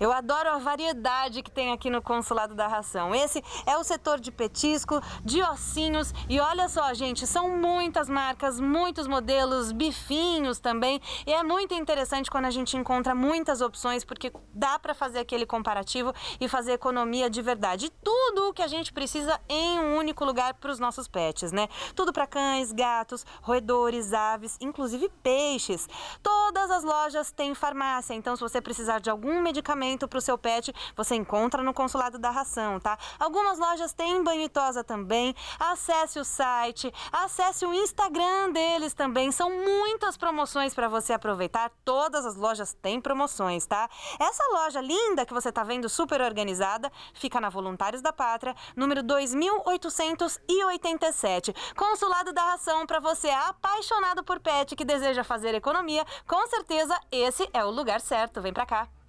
Eu adoro a variedade que tem aqui no Consulado da Ração. Esse é o setor de petisco, de ossinhos e olha só, gente, são muitas marcas, muitos modelos, bifinhos também. E é muito interessante quando a gente encontra muitas opções porque dá para fazer aquele comparativo e fazer economia de verdade. E tudo o que a gente precisa em um único lugar para os nossos pets, né? Tudo para cães, gatos, roedores, aves, inclusive peixes. Todas as lojas têm farmácia, então se você precisar de algum medicamento alimento para o seu pet, você encontra no consulado da ração, tá? Algumas lojas têm banho e tosa também. Acesse o site, acesse o Instagram deles também. São muitas promoções para você aproveitar. Todas as lojas têm promoções, tá? Essa loja linda que você está vendo, super organizada, fica na Voluntários da Pátria, número 2887. Consulado da ração para você apaixonado por pet que deseja fazer economia. Com certeza esse é o lugar certo. Vem para cá.